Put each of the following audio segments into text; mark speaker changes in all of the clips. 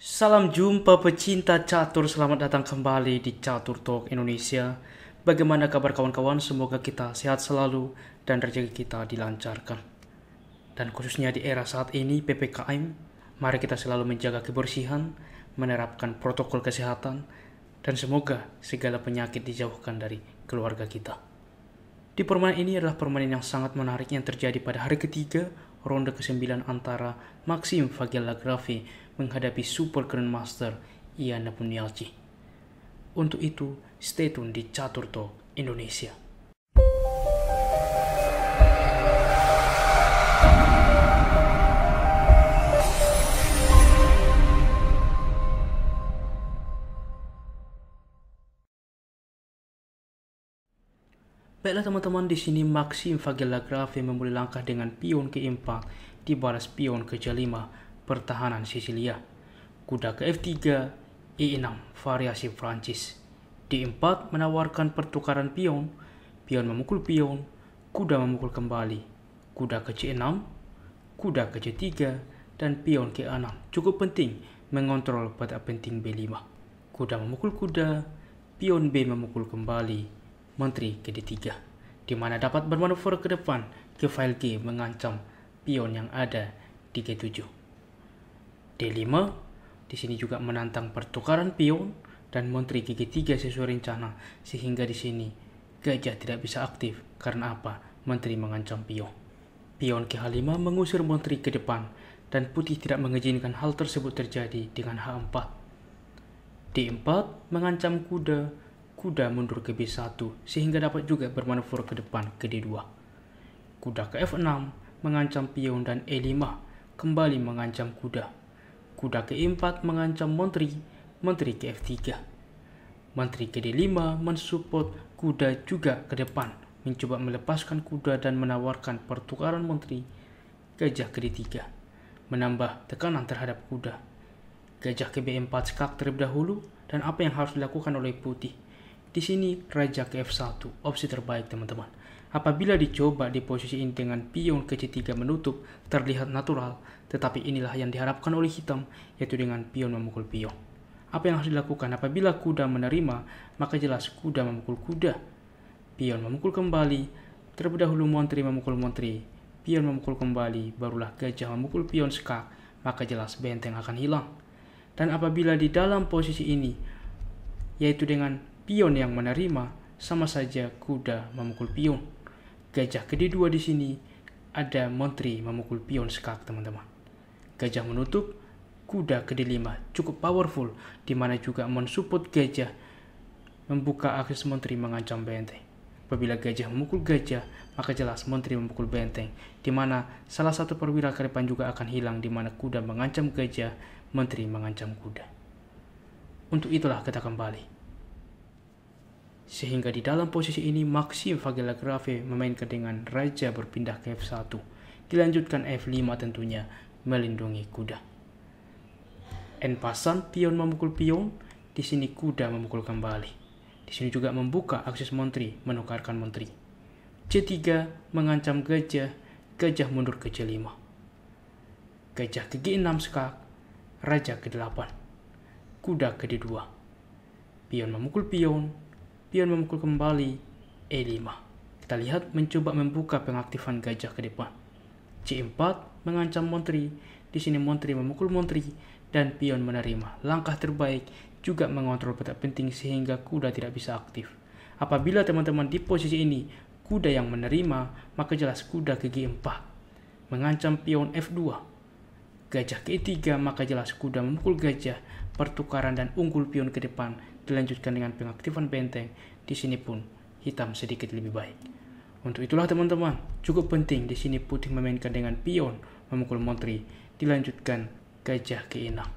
Speaker 1: Salam jumpa pecinta catur, selamat datang kembali di Catur Talk Indonesia. Bagaimana kabar kawan-kawan? Semoga kita sehat selalu dan rezeki kita dilancarkan. Dan khususnya di era saat ini PPKM, mari kita selalu menjaga kebersihan, menerapkan protokol kesehatan, dan semoga segala penyakit dijauhkan dari keluarga kita. Di permainan ini adalah permainan yang sangat menarik yang terjadi pada hari ketiga ronde ke-9 antara Maxim Grafi menghadapi Super Grandmaster Iana Punialci. Untuk itu, stay tune di Catur Talk Indonesia. Baiklah teman-teman, di sini Maxim Vagelagraf yang memulai langkah dengan pion ke di dibalas pion ke 5 pertahanan Sisilia, kuda ke F3, E6 variasi Prancis. D4 menawarkan pertukaran pion, pion memukul pion, kuda memukul kembali, kuda ke C6, kuda ke C3, dan pion ke A6 cukup penting mengontrol pada penting B5. Kuda memukul kuda, pion B memukul kembali, menteri ke D3, di mana dapat bermanuver ke depan ke file G mengancam pion yang ada di G7. D5, di sini juga menantang pertukaran pion dan menteri gigi 3 sesuai rencana, sehingga di sini gajah tidak bisa aktif. Karena apa? Menteri mengancam pion. Pion ke H5 mengusir menteri ke depan, dan putih tidak mengizinkan hal tersebut terjadi dengan H4. D4 mengancam kuda, kuda mundur ke B1 sehingga dapat juga bermanuver ke depan ke D2. Kuda ke F6 mengancam pion dan E5 kembali mengancam kuda kuda keempat mengancam menteri, menteri ke F3. Menteri ke 5 mensupport kuda juga ke depan, mencoba melepaskan kuda dan menawarkan pertukaran menteri gajah ke D3, menambah tekanan terhadap kuda. Gajah ke B4 skak terlebih dahulu, dan apa yang harus dilakukan oleh putih. Di sini, raja ke F1, opsi terbaik teman-teman. Apabila dicoba di posisi ini dengan pion ke C3 menutup, terlihat natural, tetapi inilah yang diharapkan oleh hitam, yaitu dengan pion memukul pion. Apa yang harus dilakukan apabila kuda menerima, maka jelas kuda memukul kuda. Pion memukul kembali, terlebih dahulu montri memukul montri, pion memukul kembali, barulah gajah memukul pion skak, maka jelas benteng akan hilang. Dan apabila di dalam posisi ini, yaitu dengan pion yang menerima, sama saja kuda memukul pion. Gajah gede dua di sini ada menteri memukul pion skak teman-teman. Gajah menutup, kuda gede lima cukup powerful di mana juga mensupport gajah membuka akses menteri mengancam benteng. Apabila gajah memukul gajah, maka jelas menteri memukul benteng, di mana salah satu perwira kedepan juga akan hilang di mana kuda mengancam gajah, Menteri mengancam kuda. Untuk itulah kita kembali. Sehingga di dalam posisi ini Maxim Grave memainkan dengan Raja berpindah ke F1. Dilanjutkan F5 tentunya melindungi kuda. En pasan pion memukul pion, di sini kuda memukul kembali. Di sini juga membuka akses menteri, menukarkan menteri. C3 mengancam gajah, gajah mundur ke C5. Gajah ke G6 skak, raja ke 8. Kuda ke D2. Pion memukul pion, Pion memukul kembali E5. Kita lihat mencoba membuka pengaktifan gajah ke depan. C4 mengancam Montri. Di sini Montri memukul Montri dan pion menerima. Langkah terbaik juga mengontrol petak penting sehingga kuda tidak bisa aktif. Apabila teman-teman di posisi ini kuda yang menerima, maka jelas kuda ke G4. Mengancam pion F2. Gajah ke E3, maka jelas kuda memukul gajah, pertukaran dan unggul pion ke depan dilanjutkan dengan pengaktifan benteng, di sini pun hitam sedikit lebih baik. Untuk itulah teman-teman, cukup penting di sini putih memainkan dengan pion memukul montri, dilanjutkan gajah ke inang.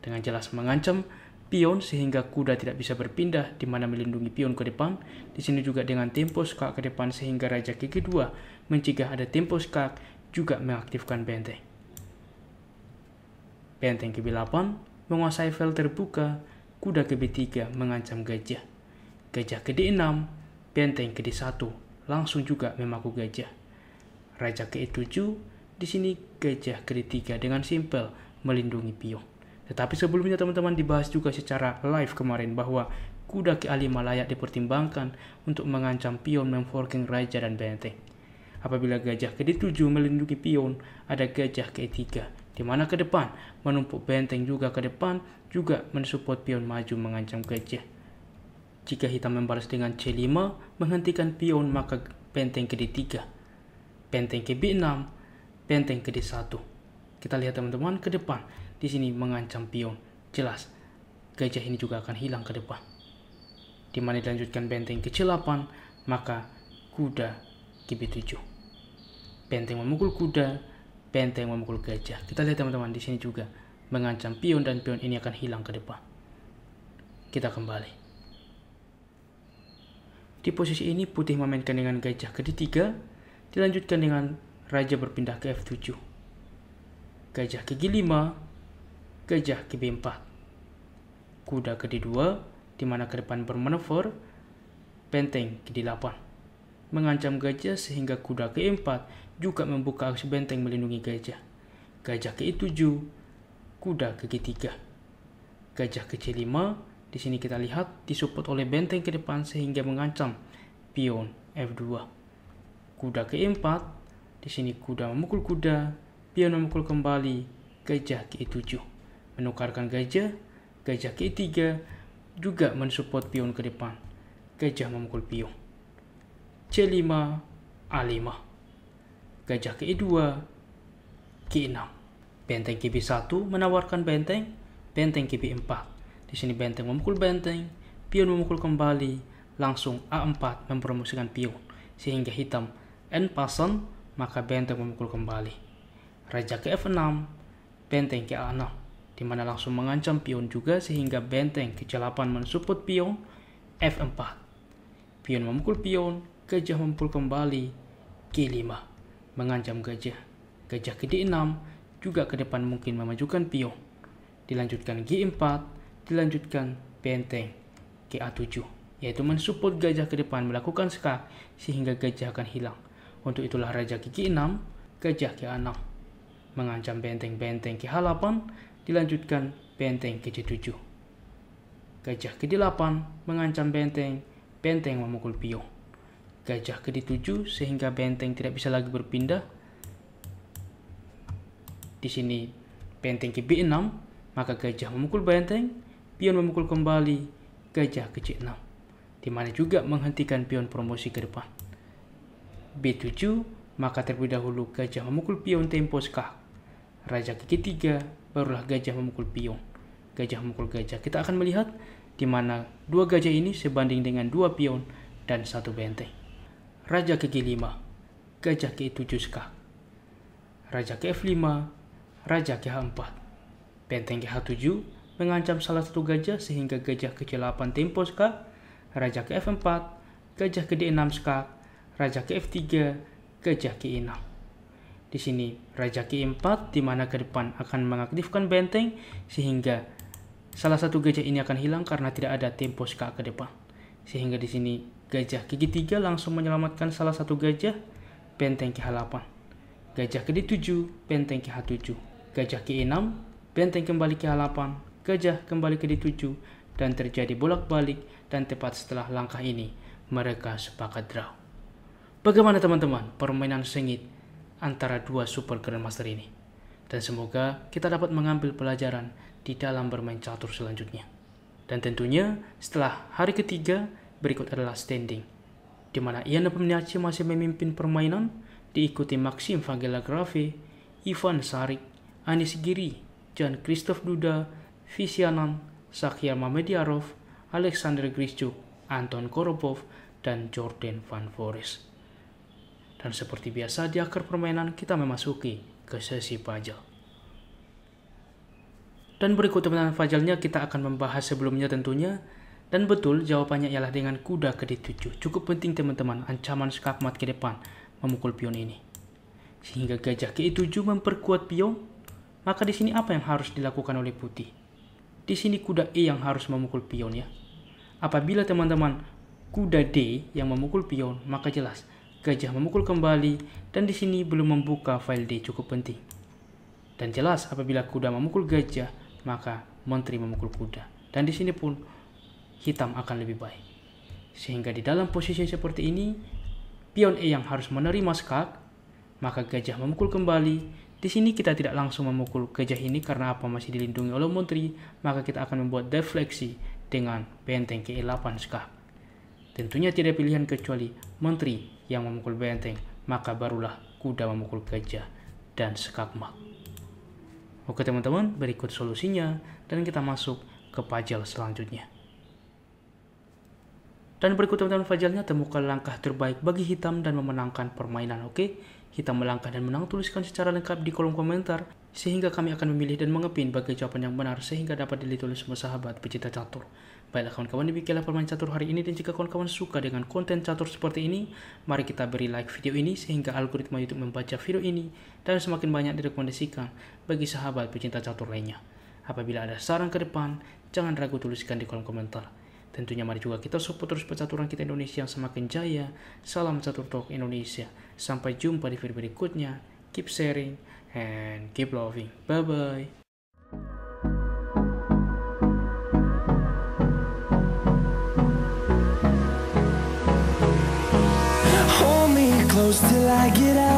Speaker 1: Dengan jelas mengancam pion sehingga kuda tidak bisa berpindah di mana melindungi pion ke depan. Di sini juga dengan tempo skak ke depan sehingga raja ke kedua mencegah ada tempo skak juga mengaktifkan benteng. Benteng ke-8 menguasai file terbuka kuda ke B3 mengancam gajah. Gajah ke D6, benteng ke D1, langsung juga memaku gajah. Raja ke E7, di sini gajah ke D3 dengan simpel melindungi pion. Tetapi sebelumnya teman-teman dibahas juga secara live kemarin bahwa kuda ke A5 layak dipertimbangkan untuk mengancam pion memforking raja dan benteng. Apabila gajah ke D7 melindungi pion, ada gajah ke E3 di mana ke depan menumpuk benteng juga ke depan juga mensupport pion maju mengancam gajah. Jika hitam membalas dengan C5 menghentikan pion maka benteng ke D3, benteng ke B6, benteng ke D1. Kita lihat teman-teman ke depan di sini mengancam pion. Jelas, gajah ini juga akan hilang ke depan. Di mana dilanjutkan benteng ke C8 maka kuda ke B7. Benteng memukul kuda benteng memukul gajah. Kita lihat teman-teman di sini juga mengancam pion dan pion ini akan hilang ke depan. Kita kembali. Di posisi ini putih memainkan dengan gajah ke D3, dilanjutkan dengan raja berpindah ke F7. Gajah ke G5, gajah ke B4. Kuda ke D2, di mana ke depan bermanuver, benteng ke D8 mengancam gajah sehingga kuda keempat juga membuka aksi benteng melindungi gajah. Gajah ke-7, kuda ke-3. Gajah ke-5, di sini kita lihat disupport oleh benteng ke depan sehingga mengancam pion F2. Kuda ke-4, di sini kuda memukul kuda, pion memukul kembali, gajah ke-7. Menukarkan gajah, gajah ke-3 juga mensupport pion ke depan. Gajah memukul pion. C5, A5. Gajah ke 2 G6. Benteng ke 1 menawarkan benteng, benteng ke 4 Di sini benteng memukul benteng, pion memukul kembali, langsung A4 mempromosikan pion. Sehingga hitam N pasang, maka benteng memukul kembali. Raja ke F6, benteng ke A6, di mana langsung mengancam pion juga sehingga benteng ke C8 mensupport pion F4. Pion memukul pion, gajah memukul kembali G5 mengancam gajah. Gajah ke D6 juga ke depan mungkin memajukan pion. Dilanjutkan G4, dilanjutkan benteng GA7 yaitu mensupport gajah ke depan melakukan skak sehingga gajah akan hilang. Untuk itulah raja G6, gajah G6 mengancam benteng-benteng G8 dilanjutkan benteng G7. Gajah ke-8 mengancam benteng, benteng memukul pion gajah ke d7 sehingga benteng tidak bisa lagi berpindah. Di sini benteng ke b6, maka gajah memukul benteng, pion memukul kembali gajah ke c6, di mana juga menghentikan pion promosi ke depan. b7, maka terlebih dahulu gajah memukul pion tempo skak. Raja ke g3, barulah gajah memukul pion. Gajah memukul gajah. Kita akan melihat di mana dua gajah ini sebanding dengan dua pion dan satu benteng raja ke G5, gajah ke E7 skak, raja ke F5, raja ke H4. Benteng ke H7 mengancam salah satu gajah sehingga gajah ke C8 tempo skak, raja ke F4, gajah ke D6 skak, raja ke F3, gajah ke E6. Di sini, raja ke E4 di mana ke depan akan mengaktifkan benteng sehingga salah satu gajah ini akan hilang karena tidak ada tempo skak ke depan. Sehingga di sini Gajah gigi tiga langsung menyelamatkan salah satu gajah, benteng ke-8. Gajah gigi 7 benteng ke-7. Gajah gigi 6 benteng kembali ke-8. Gajah kembali ke D7 dan terjadi bolak-balik dan tepat setelah langkah ini mereka sepakat draw. Bagaimana teman-teman permainan sengit antara dua super grandmaster ini? Dan semoga kita dapat mengambil pelajaran di dalam bermain catur selanjutnya. Dan tentunya setelah hari ketiga Berikut adalah standing, di mana Ian Pemniaci masih memimpin permainan, diikuti Maxim Vagelagrafi, Ivan Sarik, Anis Giri, John Christoph Duda, Visianan, Sakhir Mamediarov, Alexander Grischuk, Anton Koropov, dan Jordan Van Voorhis. Dan seperti biasa di akhir permainan kita memasuki ke sesi pajak. Dan berikut teman-teman fajalnya kita akan membahas sebelumnya tentunya dan betul, jawabannya ialah dengan kuda ke D7. Cukup penting teman-teman, ancaman skakmat ke depan memukul pion ini. Sehingga gajah ke E7 memperkuat pion, maka di sini apa yang harus dilakukan oleh putih? Di sini kuda E yang harus memukul pion ya. Apabila teman-teman kuda D yang memukul pion, maka jelas gajah memukul kembali dan di sini belum membuka file D cukup penting. Dan jelas apabila kuda memukul gajah, maka menteri memukul kuda. Dan di sini pun hitam akan lebih baik. Sehingga di dalam posisi seperti ini, pion E yang harus menerima skak, maka gajah memukul kembali. Di sini kita tidak langsung memukul gajah ini karena apa masih dilindungi oleh menteri, maka kita akan membuat defleksi dengan benteng ke-8 e skak. Tentunya tidak pilihan kecuali menteri yang memukul benteng, maka barulah kuda memukul gajah dan mat. Oke teman-teman, berikut solusinya dan kita masuk ke pajal selanjutnya. Dan berikut teman-teman fajalnya temukan langkah terbaik bagi hitam dan memenangkan permainan, oke? Okay? Hitam melangkah dan menang tuliskan secara lengkap di kolom komentar sehingga kami akan memilih dan mengepin bagi jawaban yang benar sehingga dapat dilihat oleh semua sahabat pecinta catur. Baiklah kawan-kawan demikianlah permainan catur hari ini dan jika kawan-kawan suka dengan konten catur seperti ini, mari kita beri like video ini sehingga algoritma YouTube membaca video ini dan semakin banyak direkomendasikan bagi sahabat pecinta catur lainnya. Apabila ada saran ke depan, jangan ragu tuliskan di kolom komentar. Tentunya mari juga kita support terus percaturan kita Indonesia yang semakin jaya. Salam Catur Talk Indonesia. Sampai jumpa di video berikutnya. Keep sharing and keep loving. Bye-bye. till I get out.